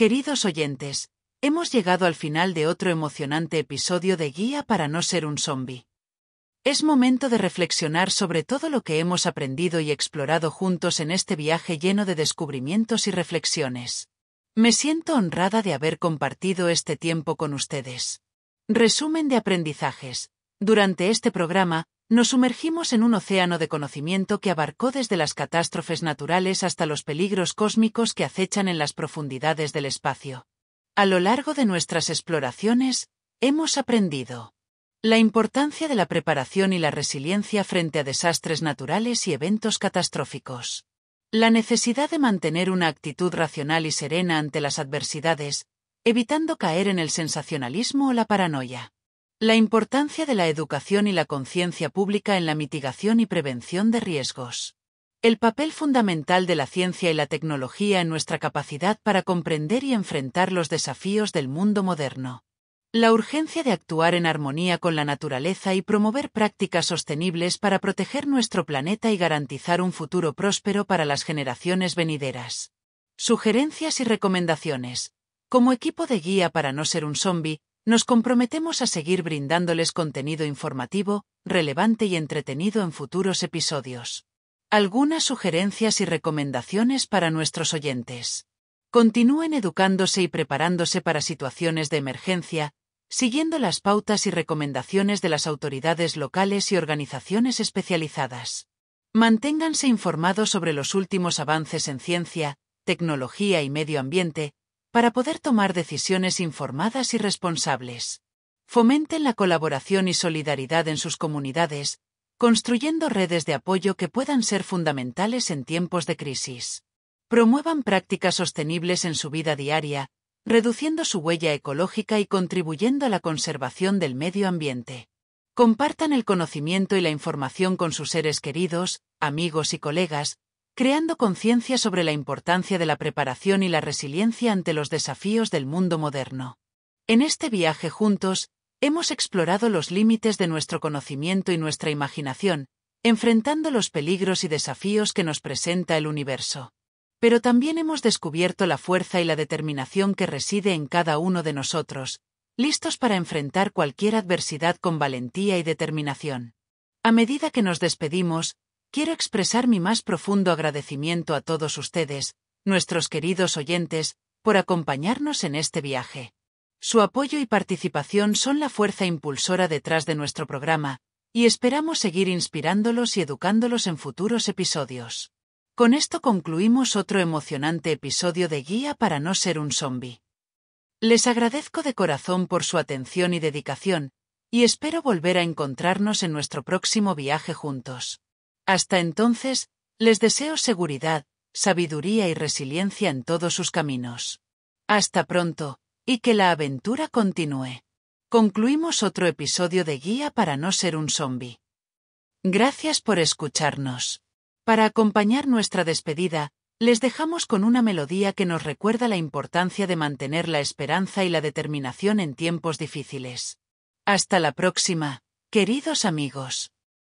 Queridos oyentes, hemos llegado al final de otro emocionante episodio de Guía para no ser un zombi. Es momento de reflexionar sobre todo lo que hemos aprendido y explorado juntos en este viaje lleno de descubrimientos y reflexiones. Me siento honrada de haber compartido este tiempo con ustedes. Resumen de aprendizajes. Durante este programa, nos sumergimos en un océano de conocimiento que abarcó desde las catástrofes naturales hasta los peligros cósmicos que acechan en las profundidades del espacio. A lo largo de nuestras exploraciones, hemos aprendido la importancia de la preparación y la resiliencia frente a desastres naturales y eventos catastróficos. La necesidad de mantener una actitud racional y serena ante las adversidades, evitando caer en el sensacionalismo o la paranoia. La importancia de la educación y la conciencia pública en la mitigación y prevención de riesgos. El papel fundamental de la ciencia y la tecnología en nuestra capacidad para comprender y enfrentar los desafíos del mundo moderno. La urgencia de actuar en armonía con la naturaleza y promover prácticas sostenibles para proteger nuestro planeta y garantizar un futuro próspero para las generaciones venideras. Sugerencias y recomendaciones. Como equipo de guía para no ser un zombie, nos comprometemos a seguir brindándoles contenido informativo, relevante y entretenido en futuros episodios. Algunas sugerencias y recomendaciones para nuestros oyentes. Continúen educándose y preparándose para situaciones de emergencia, siguiendo las pautas y recomendaciones de las autoridades locales y organizaciones especializadas. Manténganse informados sobre los últimos avances en ciencia, tecnología y medio ambiente, para poder tomar decisiones informadas y responsables. Fomenten la colaboración y solidaridad en sus comunidades, construyendo redes de apoyo que puedan ser fundamentales en tiempos de crisis. Promuevan prácticas sostenibles en su vida diaria, reduciendo su huella ecológica y contribuyendo a la conservación del medio ambiente. Compartan el conocimiento y la información con sus seres queridos, amigos y colegas, creando conciencia sobre la importancia de la preparación y la resiliencia ante los desafíos del mundo moderno. En este viaje juntos, hemos explorado los límites de nuestro conocimiento y nuestra imaginación, enfrentando los peligros y desafíos que nos presenta el universo. Pero también hemos descubierto la fuerza y la determinación que reside en cada uno de nosotros, listos para enfrentar cualquier adversidad con valentía y determinación. A medida que nos despedimos, Quiero expresar mi más profundo agradecimiento a todos ustedes, nuestros queridos oyentes, por acompañarnos en este viaje. Su apoyo y participación son la fuerza impulsora detrás de nuestro programa, y esperamos seguir inspirándolos y educándolos en futuros episodios. Con esto concluimos otro emocionante episodio de Guía para no ser un zombie. Les agradezco de corazón por su atención y dedicación, y espero volver a encontrarnos en nuestro próximo viaje juntos. Hasta entonces, les deseo seguridad, sabiduría y resiliencia en todos sus caminos. Hasta pronto, y que la aventura continúe. Concluimos otro episodio de Guía para no ser un zombie. Gracias por escucharnos. Para acompañar nuestra despedida, les dejamos con una melodía que nos recuerda la importancia de mantener la esperanza y la determinación en tiempos difíciles. Hasta la próxima, queridos amigos.